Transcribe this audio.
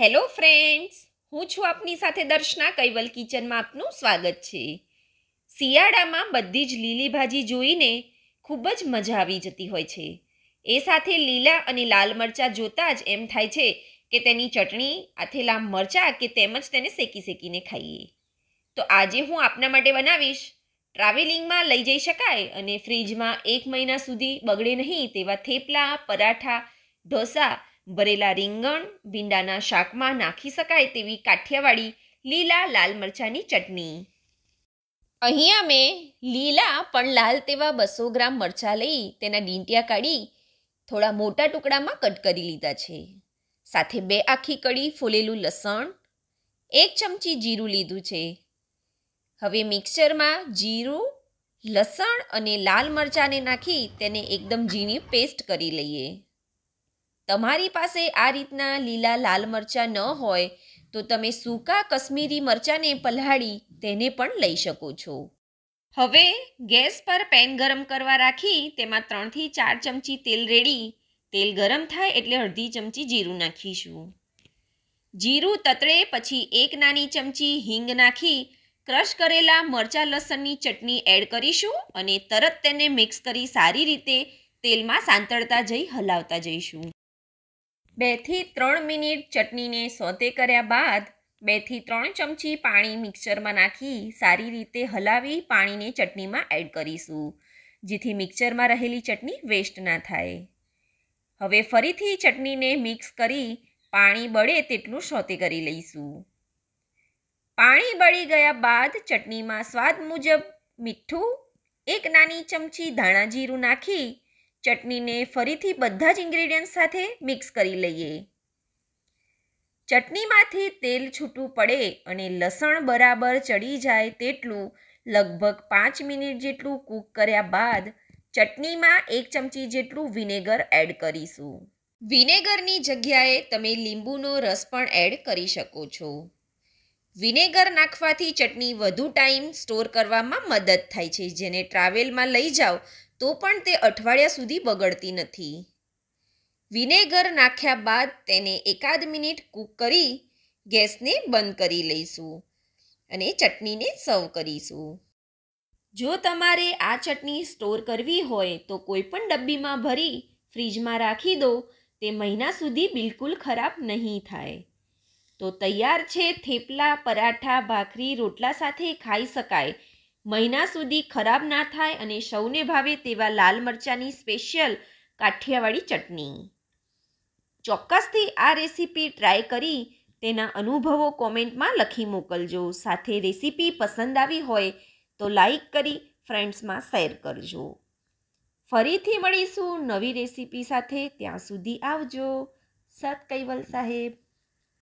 hello friends હું છું આપની સાથે દર્શના કૈવલ કિચનમાં આપનું સ્વાગત છે શિયાળામાં બધી જ લીલી ભાજી જોઈને ખૂબ જ મજા આવી જતી હોય છે એ સાથે લીલા અને લાલ મરચાં જોતાં જ એમ થાય છે કે તેની ચટણી આથેલા મરચાં કે તેમજ તેને શેકી શેકીને ખાઈએ તો આજે હું આપના માટે બનાવીશ ટ્રાવેલિંગમાં લઈ જઈ શકાય અને ફ્રીજમાં એક મહિના સુધી બગડે નહીં તેવા થેપલા પરાઠા ઢોસા ભરેલા રીંગણ ભીંડાના શાકમાં નાખી શકાય તેવી કાઠિયાવાડી લીલા લાલ મરચાંની ચટણી અહીંયા મેં લીલા પણ લાલ તેવા બસો ગ્રામ મરચાં લઈ તેના ડીંટિયા કાઢી થોડા મોટા ટુકડામાં કટ કરી લીધા છે સાથે બે આખી કડી ફૂલેલું લસણ એક ચમચી જીરું લીધું છે હવે મિક્સરમાં જીરું લસણ અને લાલ મરચાંને નાખી તેને એકદમ ઝીણી પેસ્ટ કરી લઈએ તમારી પાસે આ રીતના લીલા લાલ મરચાં ન હોય તો તમે સૂકા કશ્મીરી મરચાંને પલાળી તેને પણ લઈ શકો છો હવે ગેસ પર પેન ગરમ કરવા રાખી તેમાં ત્રણથી ચાર ચમચી તેલ રેડી તેલ ગરમ થાય એટલે અડધી ચમચી જીરું નાખીશું જીરું તતળે પછી એક નાની ચમચી હિંગ નાખી ક્રશ કરેલા મરચાં લસણની ચટણી એડ કરીશું અને તરત તેને મિક્સ કરી સારી રીતે તેલમાં સાંતળતા જઈ હલાવતા જઈશું બેથી ત્રણ મિનિટ ચટણીને સોતે કર્યા બાદ બેથી ત્રણ ચમચી પાણી મિક્સરમાં નાખી સારી રીતે હલાવી પાણીને ચટણીમાં એડ કરીશું જેથી મિક્સરમાં રહેલી ચટણી વેસ્ટ ના થાય હવે ફરીથી ચટણીને મિક્સ કરી પાણી બળે તેટલું સોતે કરી લઈશું પાણી બળી ગયા બાદ ચટણીમાં સ્વાદ મુજબ મીઠું એક નાની ચમચી ધાણા જીરું નાખી ચટણીને ફરીથી બધા જ ઇન્ગ્રીડિયન્ટ સાથે મિક્સ કરી લઈએ ચટણીમાંથી તેલ છૂટું પડે અને લસણ બરાબર ચડી જાય તેટલું લગભગ પાંચ મિનિટ જેટલું કૂક કર્યા બાદ ચટણીમાં એક ચમચી જેટલું વિનેગર એડ કરીશું વિનેગરની જગ્યાએ તમે લીંબુનો રસ પણ એડ કરી શકો છો વિનેગર નાખવાથી ચટણી વધુ ટાઈમ સ્ટોર કરવામાં મદદ થાય છે જેને ટ્રાવેલમાં લઈ જાઓ તો પણ તે અઠવાડિયા સુધી બગડતી નથી વિનેગર નાખ્યા બાદ તેને એકાદ મિનિટ કૂક કરી ગેસને બંધ કરી લઈશું અને ચટણીને સર્વ કરીશું જો તમારે આ ચટણી સ્ટોર કરવી હોય તો કોઈપણ ડબ્બીમાં ભરી ફ્રીજમાં રાખી દો તે મહિના સુધી બિલકુલ ખરાબ નહીં થાય તો તૈયાર છે થેપલા પરાઠા ભાખરી રોટલા સાથે ખાઈ શકાય મહિના સુધી ખરાબ ના થાય અને સૌને ભાવે તેવા લાલ મરચાંની સ્પેશિયલ કાઠિયાવાડી ચટણી ચોક્કસથી આ રેસીપી ટ્રાય કરી તેના અનુભવો કોમેન્ટમાં લખી મોકલજો સાથે રેસીપી પસંદ આવી હોય તો લાઈક કરી ફ્રેન્ડ્સમાં શેર કરજો ફરીથી મળીશું નવી રેસીપી સાથે ત્યાં સુધી આવજો સત કૈવલ સાહેબ